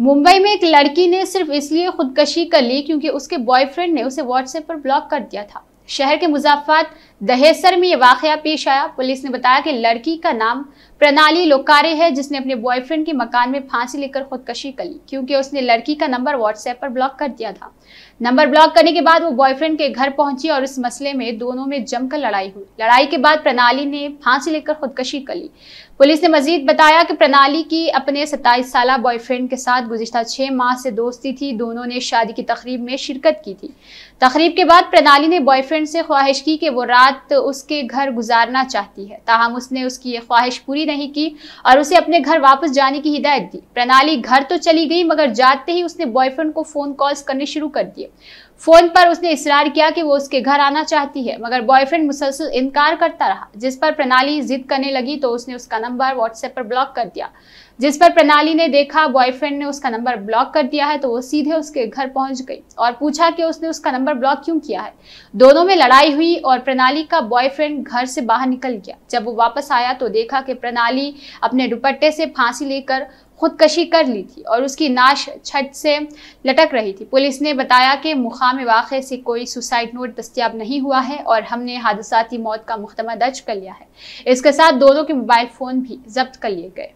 मुंबई में एक लड़की ने सिर्फ इसलिए खुदकशी कर ली क्योंकि उसके बॉयफ्रेंड ने उसे व्हाट्सएप पर ब्लॉक कर दिया था शहर के मुजाफत दहेसर में यह वाक़ पेश आया पुलिस ने बताया कि लड़की का नाम प्रणाली लोकारे है जिसने अपने बॉयफ्रेंड के मकान में फांसी लेकर खुदकशी कर ली क्योंकि उसने लड़की का नंबर व्हाट्सएप पर ब्लॉक कर दिया था नंबर ब्लॉक करने के बाद वो बॉयफ्रेंड के घर पहुंची और इस मसले में दोनों में जमकर लड़ाई हुई लड़ाई के बाद प्रणाली ने फांसी लेकर खुदकशी कर ली पुलिस ने मजीद बताया कि प्रणाली की अपने सत्ताईस साल बॉयफ्रेंड के साथ गुजशत छः माह से दोस्ती थी दोनों ने शादी की तकरीब में शिरकत की थी तकरीब के बाद प्रणाली ने बॉयफ्रेंड गर्लफ्रेंड से ख्वाहिश की कि वो रात उसके घर गुजारना चाहती है ताहम उसने उसकी ये ख्वाहिश पूरी नहीं की और उसे अपने घर वापस जाने की हिदायत दी प्रणाली घर तो चली गई मगर जाते ही उसने बॉयफ्रेंड को फ़ोन कॉल्स करने शुरू कर दिए फ़ोन पर उसने इसरार किया कि वो उसके घर आना चाहती है मगर बॉयफ्रेंड मुसलसल इनकार करता रहा जिस पर प्रणाली जिद करने लगी तो उसने उसका नंबर व्हाट्सएप पर ब्लॉक कर दिया जिस पर प्रणाली ने देखा बॉयफ्रेंड ने उसका नंबर ब्लॉक कर दिया है तो वो सीधे उसके घर पहुंच गई और पूछा कि उसने उसका नंबर ब्लॉक क्यों किया है दोनों में लड़ाई हुई और प्रणाली का बॉयफ्रेंड घर से बाहर निकल गया जब वो वापस आया तो देखा कि प्रणाली अपने दुपट्टे से फांसी लेकर खुदकशी कर ली थी और उसकी नाश छत से लटक रही थी पुलिस ने बताया कि मुकाम वाक़े से कोई सुसाइड नोट दस्तियाब नहीं हुआ है और हमने हादसाती मौत का मुकदमा दर्ज कर लिया है इसके साथ दोनों के मोबाइल फ़ोन भी जब्त कर लिए गए